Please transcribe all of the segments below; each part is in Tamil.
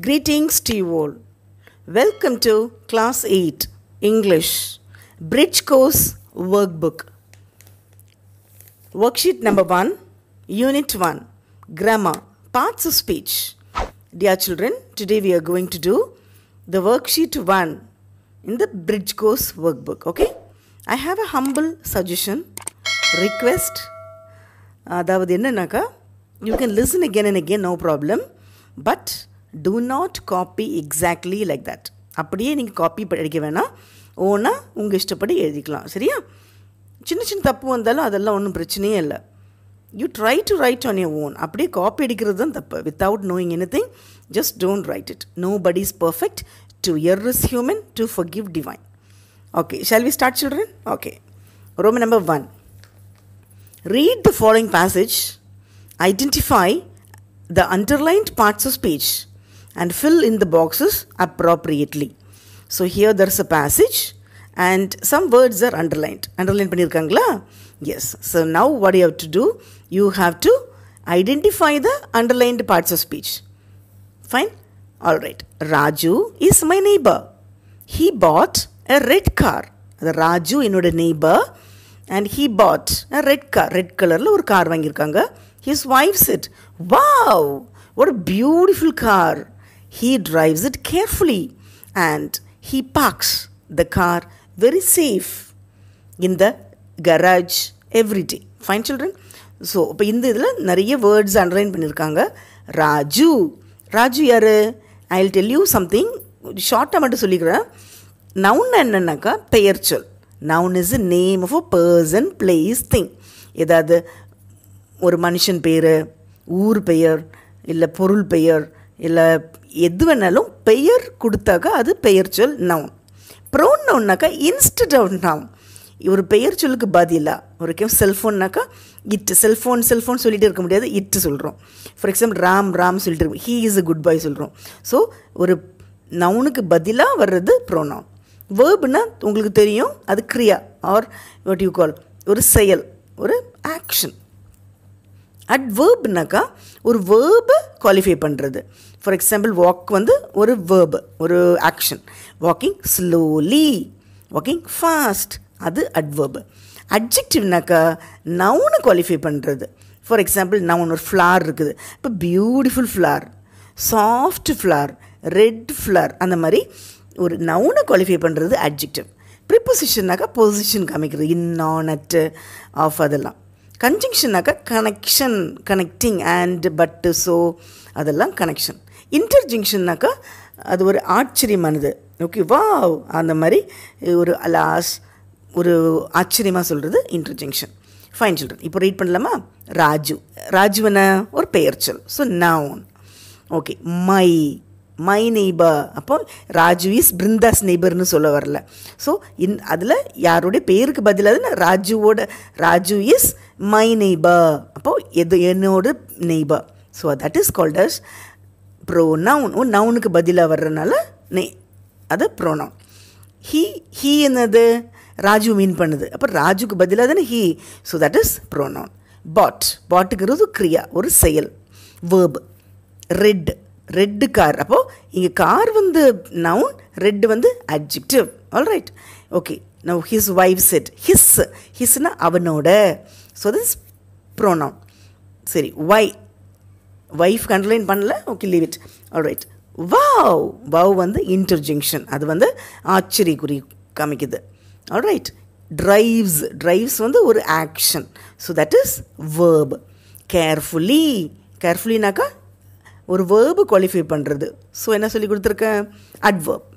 Greetings to you all. Welcome to Class 8 English Bridge Course Workbook. Worksheet number 1, Unit 1 Grammar Parts of Speech. Dear children, today we are going to do the worksheet 1 in the Bridge Course Workbook. Okay? I have a humble suggestion, request. அதாவது uh, என்னன்னாக்கா you can listen again and again no do not copy exactly like that அப்படியே நீங்கள் காப்பி படிக்க வேணாம் ஓனாக உங்கள் இஷ்டப்படி எழுதிக்கலாம் சரியா சின்ன சின்ன தப்பு வந்தாலும் அதெல்லாம் ஒன்றும் பிரச்சனையே இல்லை you try to write on your own அப்படியே காப்பி அடிக்கிறது தான் தப்பு without knowing anything just don't write it nobody is perfect to err is human to forgive divine okay shall we start children okay Roman number one read the following passage identify the underlined parts of speech and fill in the boxes appropriately. So here there's a passage and some words are underlined. Underline பண்ணிருக்காங்களா? Yes. So now what you have to do? You have to identify the underlined parts of speech. Fine? Alright. Raju is my neighbor. He bought a red car. அது ராஜு என்னோட neighbour and he bought red car red கலரில் ஒரு கார் வாங்கியிருக்காங்க ஹிஸ் ஒய்ஃப் செட் வாவ் ஒரு beautiful car he drives it carefully and he parks the car very safe in the garage every day. Fine children? So இப்போ இந்த இதில் நிறைய வேர்ட்ஸ் அண்டர்லைன் பண்ணியிருக்காங்க ராஜு ராஜு யார் ஐ டெல் யூ சம்திங் ஷார்ட்டாக மட்டும் சொல்லிக்கிறேன் நவுன் என்னன்னாக்கா பெயர் சொல் noun is a name of a person place thing ஏதாவது ஒரு மனுஷன் பேர் ஊர் பெயர் இல்லை பொருள் பெயர் இல்லை எது வேணாலும் பெயர் கொடுத்தாக்கா அது பெயர் சொல் நவுன் ப்ரௌன் நவுன்னாக்கா இன்ஸ்டட் ஆஃப் நவுன் ஒரு பெயர் சொல்லுக்கு பதிலாக ஒரு கேம் செல்ஃபோன்னாக்கா இட்டு செல்ஃபோன் செல்ஃபோன் சொல்லிகிட்டே இருக்க முடியாது இட்டு சொல்கிறோம் ஃபார் எக்ஸாம்பிள் ராம் ராம் சொல்லிட்டு இருக்கோம் he is a good boy சொல்கிறோம் ஸோ ஒரு நவுனுக்கு பதிலாக வர்றது ப்ரோனவுன் வேர்புனா உங்களுக்கு தெரியும் அது கிரியா ஆர் வாட் யூ கால் ஒரு செயல் ஒரு ஆக்ஷன் அட் ஒரு வேர்பு குவாலிஃபை பண்ணுறது ஃபார் எக்ஸாம்பிள் வாக் வந்து ஒரு வேர்பு ஒரு action walking slowly walking fast அது அட்வேர்பு அட்ஜெக்டிவ்னாக்கா நவுனை குவாலிஃபை பண்ணுறது ஃபார் எக்ஸாம்பிள் நவுன் ஒரு ஃப்ளார் இருக்குது இப்போ beautiful flower soft flower red flower அந்த மாதிரி ஒரு நவுனை குவாலிஃபை பண்ணுறது அட்ஜெக்டிவ் ப்ரிப்பொசிஷன்னாக்கா பொசிஷன் காமிக்கிறது இன் ஆன் அட் ஆஃப் அதெல்லாம் கன்ஜங்ஷனாக்கா connection connecting and but so அதெல்லாம் கனெக்ஷன் இன்டர்ஜங்ஷன்னாக்கா அது ஒரு ஆச்சரியமானது ஓகே வா அந்த மாதிரி ஒரு அலாஸ் ஒரு ஆச்சரியமாக சொல்கிறது இன்டர்ஜங்ஷன் ஃபைன் சில்ட்ரன் இப்போ ரீட் பண்ணலாமா ராஜு ராஜுவன ஒரு பெயர் சொல் so noun okay my my neighbour அப்போ ராஜு இஸ் பிருந்தாஸ் நெய்பர்னு சொல்ல வரல ஸோ இன் அதில் யாருடைய பேருக்கு பதிலாக ராஜுவோட ராஜு இஸ் மை நெய்பர் அப்போது எது என்னோட neighbour so that is called as pronoun நவுனுக்கு பதிலாக வர்றதுனால நெய் அது நவுன் ஹீ ஹீ என்னது ராஜு மீன் பண்ணுது அப்போ ராஜுக்கு பதிலாக தானே he so that is pronoun bought பாட்டுங்கிறது கிரியா ஒரு செயல் வேர்பு ரெட் ரெட்டு கார் அப்போது இங்கே கார் வந்து நவுன் ரெட்டு வந்து adjective all right okay now his wife said his ஹிஸ்னா அவனோட ஸோ திஸ் ப்ரோனவுன் சரி ஒய் ஒய்ஃப் கண்ட்லைன் பண்ணல okay leave it all right wow wow வந்து இன்டர்ஜெங்ஷன் அது வந்து ஆச்சரிய குறி காமிக்குது ஆல் ரைட் ட்ரைவ்ஸ் ட்ரைவ்ஸ் வந்து ஒரு action so that is verb carefully கேர்ஃபுல்லினாக்கா ஒரு வேர்பு குவாலிஃபை பண்ணுறது ஸோ என்ன சொல்லி கொடுத்துருக்கேன் அட்வர்ப்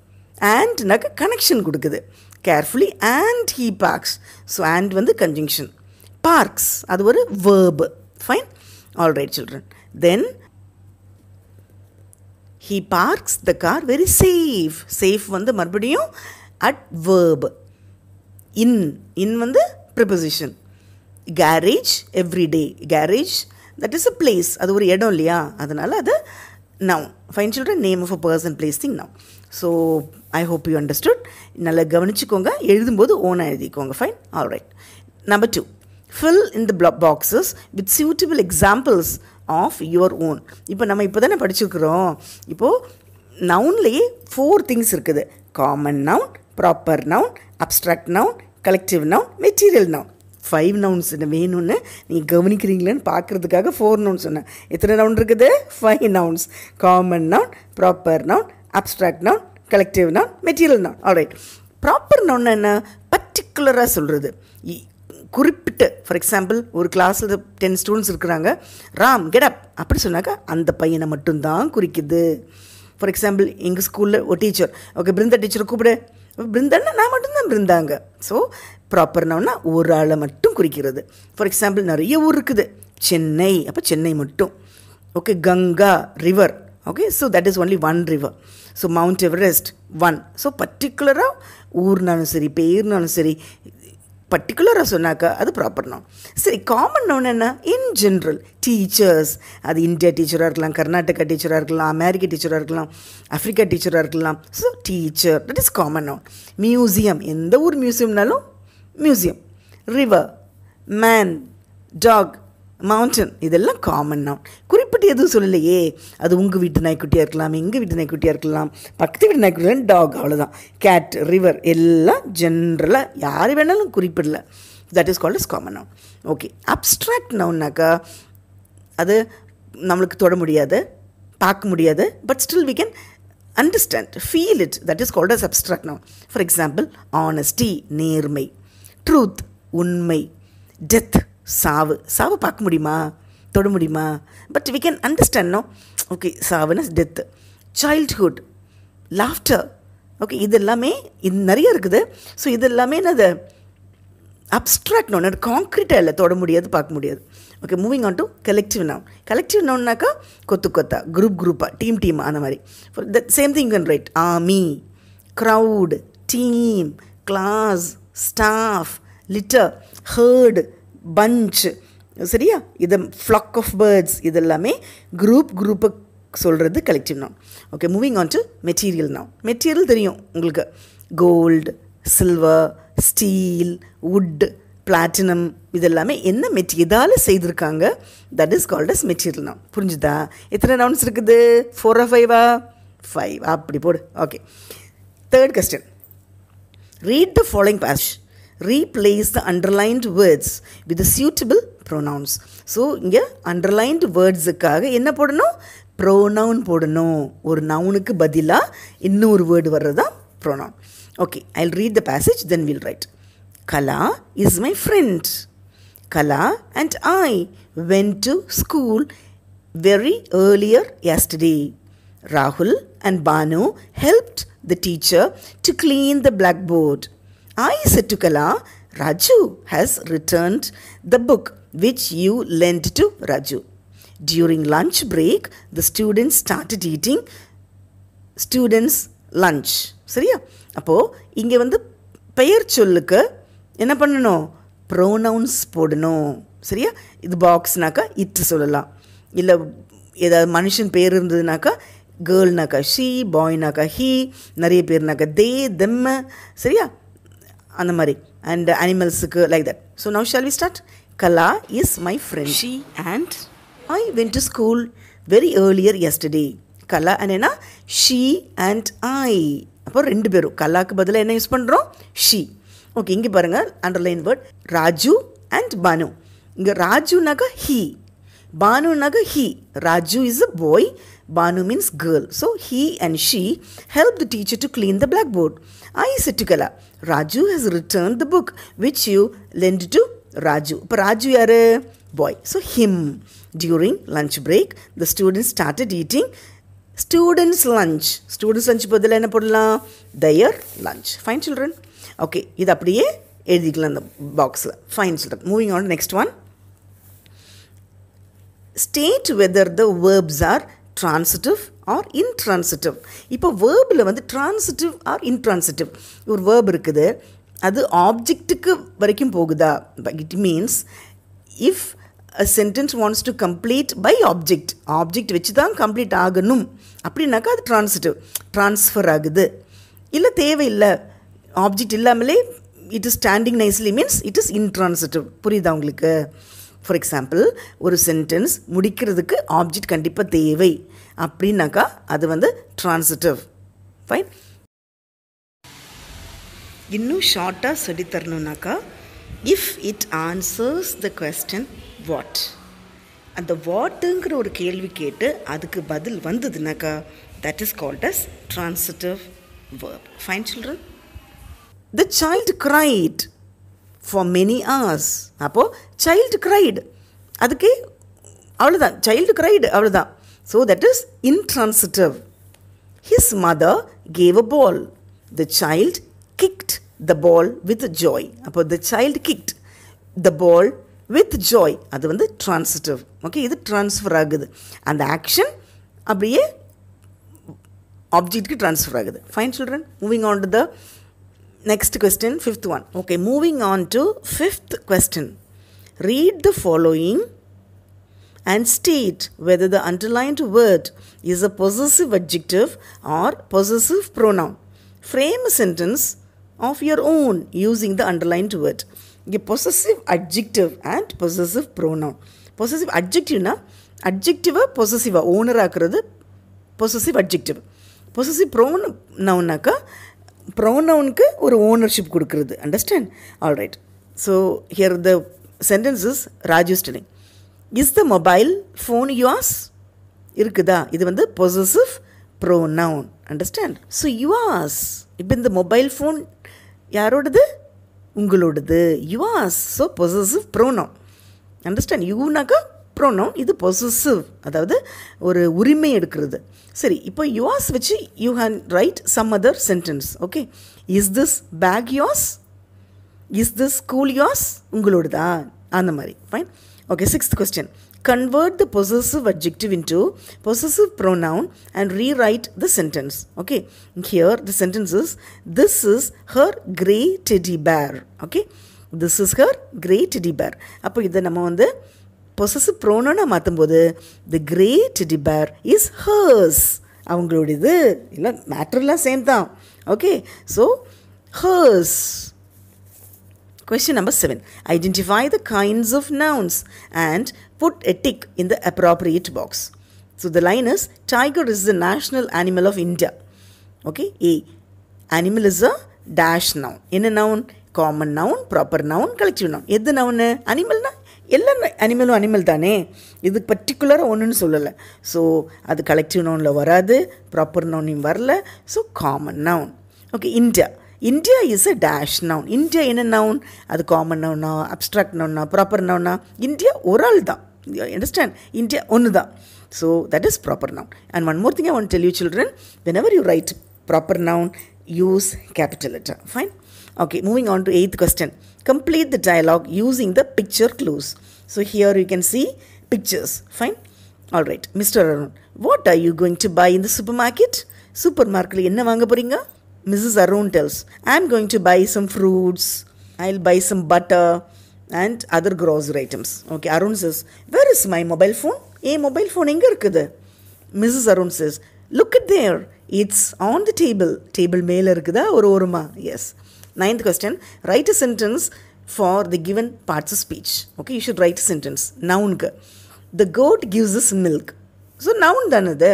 ஆண்ட்னாக்க கனெக்ஷன் கொடுக்குது carefully and he parks so and வந்து கன்ஜங்ஷன் பார்க்ஸ் அது ஒரு verb fine all right children then he parks the car very safe safe வந்து மறுபடியும் அட் வேர்ப் இன் இன் வந்து preposition garage everyday day garage that is a place அது ஒரு இடம் இல்லையா அதனால் அது noun fine children name of a person place thing now so I hope you understood நல்லா கவனிச்சுக்கோங்க எழுதும்போது ஓனாக எழுதிக்கோங்க fine all right number two fill in the blank boxes with suitable examples of your own இப்போ நம்ம இப்போ தானே படிச்சுருக்குறோம் இப்போது நவுன்லேயே ஃபோர் திங்ஸ் இருக்குது common noun proper noun abstract noun collective noun material noun five nouns வேணும்னு நீங்கள் கவனிக்கிறீங்களேன்னு பார்க்குறதுக்காக ஃபோர் நவுன்ஸ் சொன்னேன் எத்தனை நவுன் இருக்குது five nouns common noun proper noun abstract noun collective noun material noun all right proper noun என்ன பர்டிகுலராக சொல்கிறது குறிப்பிட்டு ஃபார் எக்ஸாம்பிள் ஒரு கிளாஸில் டென் ஸ்டூடெண்ட்ஸ் இருக்கிறாங்க ராம் அப் அப்படி சொன்னாக்கா அந்த பையனை மட்டும்தான் குறிக்குது ஃபார் எக்ஸாம்பிள் எங்கள் ஸ்கூலில் ஒரு டீச்சர் ஓகே பிருந்த டீச்சரை கூப்பிடு பிருந்தன்னா நான் மட்டும்தான் பிருந்தாங்க ஸோ ப்ராப்பர் நவுனா ஒரு ஆளை மட்டும் குறிக்கிறது ஃபார் எக்ஸாம்பிள் நிறைய ஊர் இருக்குது சென்னை அப்போ சென்னை மட்டும் okay Ganga river okay so that is only one river so Mount Everest one so பர்டிகுலராக ஊர்னாலும் சரி பேர்னாலும் சரி பர்டிகுலராக சொன்னாக்கா அது ப்ராப்பர் நோன் சரி காமன் நோன் என்ன இன் ஜென்ரல் டீச்சர்ஸ் அது இந்தியா டீச்சராக இருக்கலாம் கர்நாடகா டீச்சராக இருக்கலாம் அமெரிக்க டீச்சராக இருக்கலாம் ஆஃப்ரிக்கா டீச்சராக இருக்கலாம் so teacher that is common noun museum எந்த ஊர் மியூசியம்னாலும் museum river man dog mountain இதெல்லாம் காமன் நவுன் குறிப்பிட்டு எதுவும் சொல்லலையே அது உங்கள் வீட்டு நாய்க்குட்டியாக இருக்கலாம் எங்கள் வீட்டு நாய்க்குட்டியாக இருக்கலாம் பக்கத்து வீட்டு நாய்க்குட்டியில் டாக் அவ்வளோதான் கேட் ரிவர் எல்லாம் ஜென்ரலாக யார் வேணாலும் குறிப்பிடல that is called is common noun okay abstract நவுன்னாக்கா அது நம்மளுக்கு தொட முடியாது பார்க்க முடியாது but still we can understand feel it that is called as abstract noun for example honesty நேர்மை ட்ரூத் உண்மை டெத் சாவு சாவு பார்க்க முடியுமா தொட முடியுமா but we can understand no okay சாவுனஸ் டெத்து சைல்ட்ஹுட் லாஃப்டர் ஓகே இது எல்லாமே இது நிறைய இருக்குது ஸோ இது எல்லாமே என்னது அப்ட்ராக்ட் நோன் காங்க்ரீட்டாக இல்லை தொட முடியாது பார்க்க முடியாது okay moving on to collective noun collective நவுன்னாக்கா கொத்து கொத்தா குரூப் குரூப்பாக டீம் டீம் அந்த மாதிரி the same thing can write army crowd team class staff litter herd bunch சரியா இது ஃப்ளாக் ஆஃப் பேர்ட்ஸ் இதெல்லாமே குரூப் குரூப்பை சொல்கிறது collective noun okay moving on to material noun material தெரியும் உங்களுக்கு gold silver steel wood platinum இதெல்லாமே என்ன மெட்டி எதால் செய்திருக்காங்க that is called as material noun புரிஞ்சுதா எத்தனை நவுன்ஸ் இருக்குது ஆ ஃபைவா ஃபைவ் அப்படி போடு okay third question read the following passage replace the underlined words with suitable pronouns so இங்கே அண்டர்லைன்டு வேர்ட்ஸுக்காக என்ன போடணும் ப்ரோனவுன் போடணும் ஒரு நவுனுக்கு பதிலாக இன்னொரு வேர்டு வர்றது தான் pronoun okay I read the passage then will write Kala is my friend Kala and I went to school very earlier ராகுல் and Banu helped the teacher to clean the black blackboard. I said to Kala, Raju has returned the book which you lent to Raju. During lunch break, the students started eating students lunch. சரியா அப்போது இங்கே வந்து பெயர் சொல்லுக்கு என்ன பண்ணணும் ப்ரோனவுன்ஸ் போடணும் சரியா இது பாக்ஸ்னாக்கா இட்டு சொல்லலாம் இல்லை ஏதாவது மனுஷன் பேர் இருந்ததுனாக்கா கேர்ள்னாக்கா ஷீ பாய்னாக்கா ஹீ நிறைய பேர்னாக்கா தே தெம்ம சரியா அந்த மாதிரி அண்ட் அனிமல்ஸுக்கு like that so now shall we start Kala is my friend she and I went to school very earlier yesterday Kala and என்ன ஷீ அண்ட் ஐ அப்போ ரெண்டு பேரும் கலாக்கு பதிலாக என்ன யூஸ் பண்ணுறோம் ஷி ஓகே இங்கே பாருங்கள் underline word Raju and Banu இங்கே ராஜுனாக்கா he Banu Naga, he. Raju is a boy. Banu means girl. So he and she help the teacher to clean the blackboard. I said to Kala, Raju has returned the book which you lent to Raju. இப்போ ராஜு யார் boy so him during lunch break the students started eating students lunch students lunch பதில் என்ன போடலாம் their lunch fine children okay இது அப்படியே எழுதிக்கலாம் அந்த பாக்ஸில் fine children moving on next one state whether the verbs are transitive or intransitive இப்போ வேர்பில் வந்து ட்ரான்சிட்டிவ் ஆர் இன்ட்ரான்சிட்டிவ் ஒரு வேர்ப் இருக்குது அது ஆப்ஜெக்ட்டுக்கு வரைக்கும் போகுதா it means if a sentence wants to complete by object object வச்சு தான் கம்ப்ளீட் ஆகணும் அப்படின்னாக்கா அது ட்ரான்சிட்டிவ் ட்ரான்ஸ்ஃபர் ஆகுது இல்லை தேவையில்லை ஆப்ஜெக்ட் இல்லாமலே it is standing nicely means it is intransitive புரியுதா உங்களுக்கு ஃபார் எக்ஸாம்பிள் ஒரு சென்டென்ஸ் முடிக்கிறதுக்கு ஆப்ஜெக்ட் கண்டிப்பாக தேவை அப்படின்னாக்கா அது வந்து ட்ரான்சிட்டிவ் ஃபைன் இன்னும் ஷார்ட்டாக தரணுன்னாக்கா if it answers the question what அந்த வாட்டுங்கிற ஒரு கேள்வி கேட்டு அதுக்கு பதில் வந்ததுனாக்கா that is called as transitive verb fine children the child cried for many hours அப்போது சைல்டு கிரைடு அதுக்கு அவ்வளோதான் சைல்டு க்ரைடு அவ்வளோதான் so that is intransitive his mother gave a ball the child kicked the ball with joy அப்போ the child kicked the ball with joy அது வந்து ட்ரான்சிட்டிவ் ஓகே இது ட்ரான்ஸ்ஃபர் ஆகுது அந்த ஆக்ஷன் அப்படியே ஆப்ஜெக்ட்க்கு ட்ரான்ஸ்ஃபர் ஆகுது fine children moving on to the Next question, fifth one. Okay, moving on to fifth question. Read the following and state whether the underlined word is a possessive adjective or possessive pronoun. Frame a sentence of your own using the underlined word. இங்கே possessive adjective and Possessive pronoun possessive அட்ஜெக்டிவ்னா அட்ஜெக்டிவை பொசசிவாக owner possessive adjective. Possessive pronoun ப்ரோன் நவுனாக்கா ப்ரௌனவுனுக்கு ஒரு ஓனர்ஷிப் கொடுக்குறது understand all right so here the sentences Raju is the mobile phone yours இருக்குதா இது வந்து பொசசிவ் ப்ரோ அண்டர்ஸ்டாண்ட் ஸோ யுவாஸ் இப்போ இந்த மொபைல் ஃபோன் யாரோடது உங்களோடது யுவாஸ் ஸோ பொசசிவ் ப்ரோ அண்டர்ஸ்டாண்ட் யூனாக்கா ப்ரோனோ இது பொசிசிவ் அதாவது ஒரு உரிமை எடுக்கிறது சரி இப்போ யுவாஸ் வச்சு you ஹேன் right some other sentence okay is this bag yours is this school yours உங்களோடதா அந்த மாதிரி fine okay sixth question convert the possessive objective into possessive pronoun and rewrite the sentence okay here the sentence this is her great teddy bear okay this is her grey teddy bear அப்போ இதை நம்ம வந்து பொசஸ் மாற்றும் போது the great teddy bear is hers இது இல்லை மேட்ருலாம் சேம் தான் okay so hertz question number seven identify the kinds of nouns and put a tick in the appropriate box so the line is tiger is the national animal of India okay a animal is a dash noun என்ன noun common noun proper noun collective noun எது நவுன் அனிமல்னா எல்லா அனிமலும் அனிமல் தானே இது பர்டிகுலராக ஒன்றுன்னு சொல்லலை ஸோ அது கலெக்டிவ் நவுனில் வராது ப்ராப்பர் நவுனையும் வரல so common noun okay India India is a dash noun India என்ன நவுன் அது காமன் நவுனா அப்ட்ராக்ட் நவுனா ப்ராப்பர் நவுனா இந்தியா ஒரு ஆள் தான் அண்டர்ஸ்டாண்ட் இந்தியா ஒன்று தான் so that is proper noun and one more thing I want tell you children whenever you write proper noun use capital letter fine okay moving on to eighth question complete the dialogue using the picture clues. So here you can see pictures. Fine. All right. Mr. Arun, what are you going to buy in the supermarket? சூப்பர் மார்க்கில் என்ன வாங்க போகிறீங்க Mrs Arun tells I am going to buy some fruits I will buy some butter and other grocery items okay Arun says where is my mobile phone ஏன் மொபைல் ஃபோன் எங்கே இருக்குது Mrs Arun says look it there it's on the table table மேலே இருக்குதா ஒரு ஓரமாக yes ninth question write a sentence for the given parts of speech okay you should write sentence நவுனுக்கு the goat gives is milk so noun தானே அது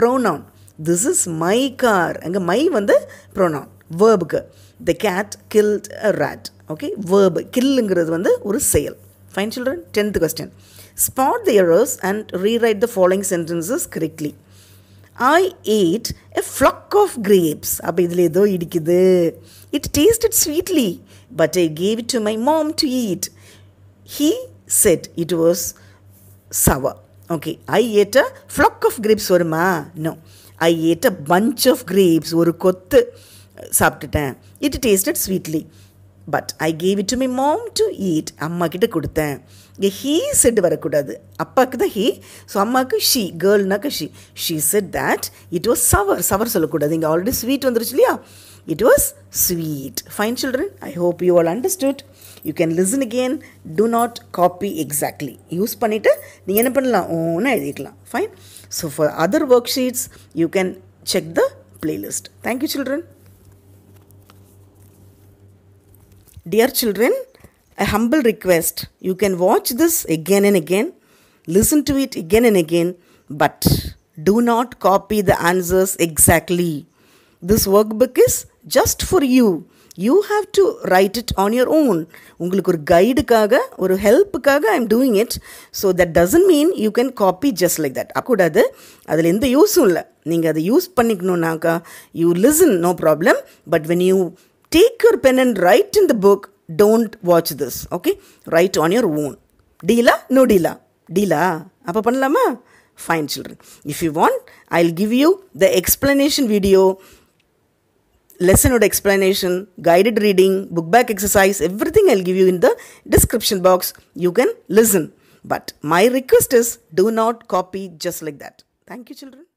pronoun this is my car அங்கே மை வந்து ப்ரோனவுன் வேர்புக்கு the cat killed a rat okay verb கில்லுங்கிறது வந்து ஒரு செயல் fine children tenth question spot the errors and rewrite the following sentences correctly I eat a flock of grapes அப்போ இதில் ஏதோ இடிக்குது it tasted sweetly, but I gave it to my mom to eat. He said it was sour. Okay, I ate a flock of grapes வருமா no. I ate a bunch of grapes ஒரு கொத்து சாப்பிட்டுட்டேன் it tasted sweetly but I gave it to my mom to eat அம்மா கிட்ட கொடுத்தேன் இங்கே ஹீ செட் வரக்கூடாது அப்பாவுக்கு தான் ஹீ ஸோ அம்மாவுக்கு ஷீ கேர்ள்னாக்க she she said that it was sour sour சொல்லக்கூடாது இங்கே ஆல்ரெடி ஸ்வீட் வந்துருச்சு இல்லையா it was sweet fine children i hope you all understood you can listen again do not copy exactly use panita நீங்க என்ன பண்ணலாம் fine so for other worksheets you can check the playlist thank you children dear children a humble request you can watch this again and again listen to it again and again but do not copy the answers exactly this work book is just for you you have to write it on your own உங்களுக்கு ஒரு கைடுக்காக ஒரு ஹெல்ப்புக்காக I am doing it so that doesn't mean you can copy just like that அக்கூடாது அதில் எந்த யூஸும் இல்லை நீங்கள் அதை யூஸ் பண்ணிக்கணுன்னாக்கா you listen no problem but when you take your pen and write in the book don't watch this okay write on your own டீலா no டீலா டீலா அப்போ பண்ணலாமா fine children if you want I will give you the explanation video lesson or explanation, guided reading, book back exercise, everything I'll give you in the description box. You can listen. But my request is do not copy just like that. Thank you, children.